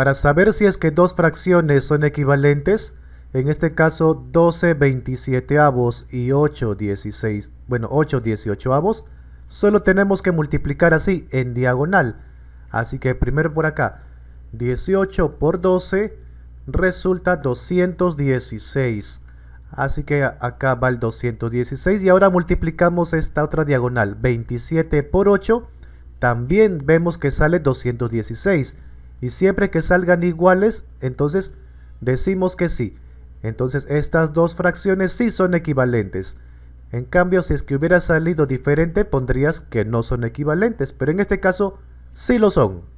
Para saber si es que dos fracciones son equivalentes, en este caso 12 27 avos y 8 16, bueno 8 18 avos, solo tenemos que multiplicar así en diagonal. Así que primero por acá, 18 por 12 resulta 216. Así que acá va el 216 y ahora multiplicamos esta otra diagonal, 27 por 8, también vemos que sale 216. Y siempre que salgan iguales, entonces decimos que sí. Entonces estas dos fracciones sí son equivalentes. En cambio, si es que hubiera salido diferente, pondrías que no son equivalentes. Pero en este caso, sí lo son.